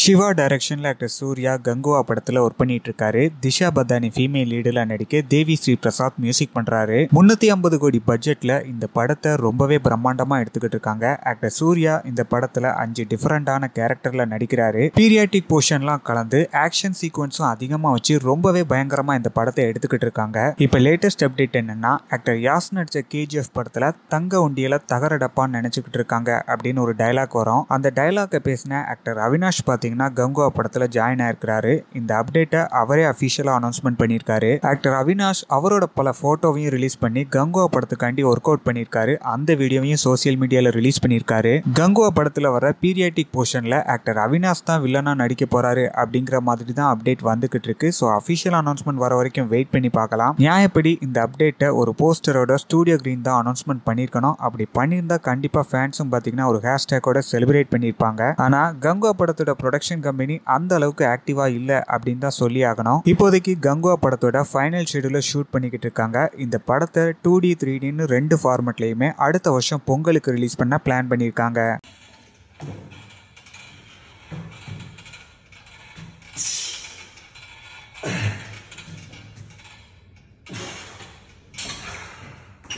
சிவா டைரக்ஷனில் ஆக்டர் சூர்யா கங்குவா படத்தில் ஒர்க் பண்ணிட்டு இருக்காரு திஷா பதானி ஃபீமேல் லீடில் நடிக்க தேவி ஸ்ரீ பிரசாத் மியூசிக் பண்ணுறாரு முன்னூற்றி ஐம்பது கோடி பட்ஜெட்டில் இந்த படத்தை ரொம்பவே பிரம்மாண்டமாக எடுத்துக்கிட்டு இருக்காங்க ஆக்டர் சூர்யா இந்த படத்தில் அஞ்சு டிஃப்ரெண்டான கேரக்டரில் நடிக்கிறாரு பீரியாட்டிக் போர்ஷன்லாம் கலந்து ஆக்ஷன் சீக்வன்ஸும் அதிகமாக வச்சு ரொம்பவே பயங்கரமாக இந்த படத்தை எடுத்துக்கிட்டு இருக்காங்க இப்போ லேட்டஸ்ட் அப்டேட் என்னென்னா ஆக்டர் யாஸ் நடித்த கேஜிஎஃப் படத்தில் தங்க உண்டியில் தகர டப்பான்னு நினச்சிக்கிட்டு இருக்காங்க அப்படின்னு ஒரு டைலாக் வரும் அந்த டைலாக்கை பேசின ஆக்டர் அவினாஷ் பாத்தி பார்த்தீங்கன்னா கங்குவா படத்தில் ஜாயின் ஆயிருக்கிறாரு இந்த அப்டேட்டை அவரே அஃபிஷியலாக அனௌன்ஸ்மெண்ட் பண்ணியிருக்காரு ஆக்டர் அவினாஷ் அவரோட பல ஃபோட்டோவையும் ரிலீஸ் பண்ணி கங்குவா படத்துக்காண்டி ஒர்க் அவுட் பண்ணியிருக்காரு அந்த வீடியோவையும் சோசியல் மீடியாவில் ரிலீஸ் பண்ணியிருக்காரு கங்குவா படத்தில் வர பீரியாட்டிக் போர்ஷனில் ஆக்டர் அவினாஷ் தான் வில்லனாக நடிக்க போகிறாரு அப்படிங்கிற மாதிரி தான் அப்டேட் வந்துகிட்டு இருக்கு ஸோ அஃபிஷியல் அனௌன்ஸ்மெண்ட் வர வரைக்கும் வெயிட் பண்ணி பார்க்கலாம் நியாயப்படி இந்த அப்டேட்டை ஒரு போஸ்டரோட ஸ்டூடியோ கிரீன் தான் அனௌன்ஸ்மெண்ட் பண்ணியிருக்கணும் அப்படி பண்ணியிருந்தா கண்டிப்பாக ஃபேன்ஸும் பார்த்தீங்கன்னா ஒரு ஹேஷ்டேக்கோட செலிப்ரேட் பண்ணியிருப்பாங்க ஆனால் கங்கோ படத்தோட ப்ரொடக்ட் ப்ரொடக்ஷன் கம்பெனி அந்த அளவுக்கு ஆக்டிவா இல்லை அப்படின்னு தான் சொல்லி ஆகணும் இப்போதைக்கு கங்குவா படத்தோட ஃபைனல் ஷெடியூல ஷூட் பண்ணிக்கிட்டு இருக்காங்க இந்த படத்தை டூ டி த்ரீ டின்னு ரெண்டு ஃபார்மெட்லையுமே அடுத்த வருஷம் பொங்கலுக்கு ரிலீஸ் பண்ண பிளான் பண்ணியிருக்காங்க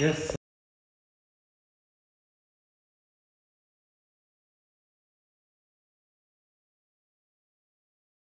Yes.